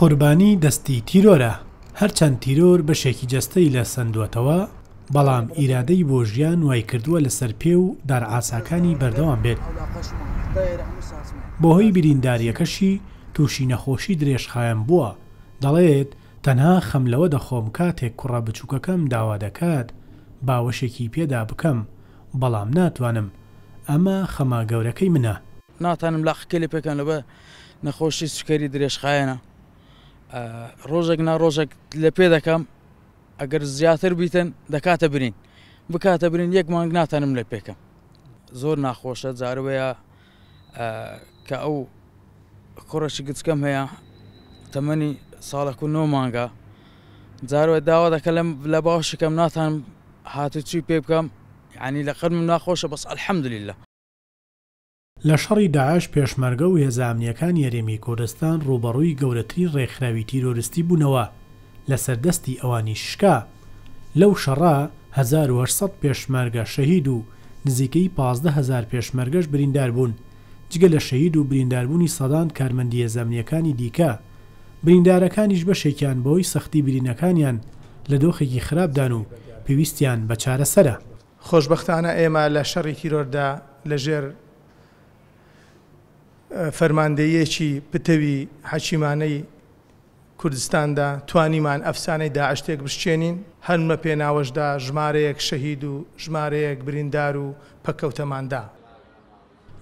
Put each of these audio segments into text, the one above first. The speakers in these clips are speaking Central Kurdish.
قوربانی دەستی تیرۆرە هەرچەند تیرۆر بەشێکی جەستەی لە سندوتەوە بەڵام ئیرادەی بۆ ژیان وای کردووە لەسەر پێ و دارعاساکانی بەردەوام بێت بۆهۆی برینداریەکەشی تووشی نەخۆشی درێژخایەن بووە دەڵێت تەنها خەملەوە دەخۆم کاتێک کوڕە بچووکەکەم داوا دەکات باوەشێکی پێدا بکەم بەڵام ناتوانم ئەمە خەما گەورەکەی منە ناتانم لاخکەلی پێکەن لەبە نەخۆشی سوکەری درێژخایەنە ڕۆژێک ناڕۆژێک لە پێ دەکەم ئەگەر زیاتر بیتن دەکاتە برین بکاتە برین یەک مانگ ناتانم لە پێکەم زۆر ناخۆشە جارەیە کە ئەو کوڕەشی گچکەم هەیە تەمەنی ساڵەک و نۆ مانگە جارەوە داوا دەکە لەم لە باشەکەم ناتانم هاتوچی پێ بکەم ینی لە قەرم ناخۆشە بەس ئەلحەمدلیلە لە شەڕی داعش پێشمەرگە و هێزامنیەکان یاریێمی کوردستان ڕوبەڕووی گەورەتری ڕێکخراوی تیرۆریستی بوونەوە لە سەردەستی ئەوانی شکا لەو شەڕا 1970 پێشمەرگە شەهید و نزیکەی 15هزار پێشمەرگەش بریندار بوون جگە لە شەید و برینداربوونی سەدان کارمەندیە زەمنیەکانی دیکە بریندارەکانیش بەشێکیان بەوەی سەختی برینەکانیان لە دۆخێکی خراپدان و پێویستیان بە چارەسەرە خۆشببختانە ئێمە لە شەڕی تیرۆردا لەژێر فەرماندەیەکی پتەوی حەچیمانەی کوردستاندا توانیمان ئەفسانەی داعشتێک بشتێنین هەرمە پێناوەشدا ژمارەیەک شەهید و ژمارەیەک بریندار و پەکەوتەماندا.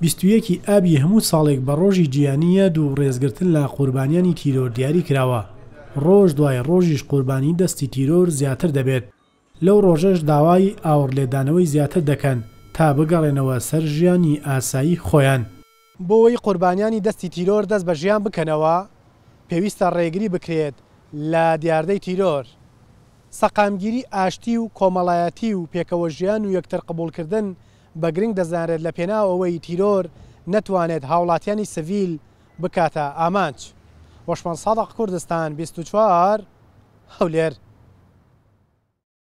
بیستویەکی ئابی هەموو ساڵێک بە ڕۆژی جیانیە دوو ڕێزگرتن لە قوربانیانی تیرۆر دیاری کراوە. ڕۆژ دوای ڕۆژیش قوربانی دەستی تیرۆر زیاتر دەبێت. لەو ڕۆژەش داوای ئاور لێدانەوەی زیاتر دەکەن تا بگەڕێنەوە سەر ژیانی ئاسایی خۆیان. بۆەوەی قوربانیانی دەستی تیرۆر دەست بە ژیان بکەنەوە پێویستە ڕێگری بکرێت لە دیاردەی تیرۆر سەقامگیری ئاشتی و کۆمەڵایەتی و پێکەوە ژیان و یەکتر قبولکردن بە گرنگ دەزانێت لە پێناوەوەی تیرۆر نەتوانێت هاوڵاتیانی سڤیل بکاتە ئامانچ وەشمان سادق کوردستان 24 هەولێر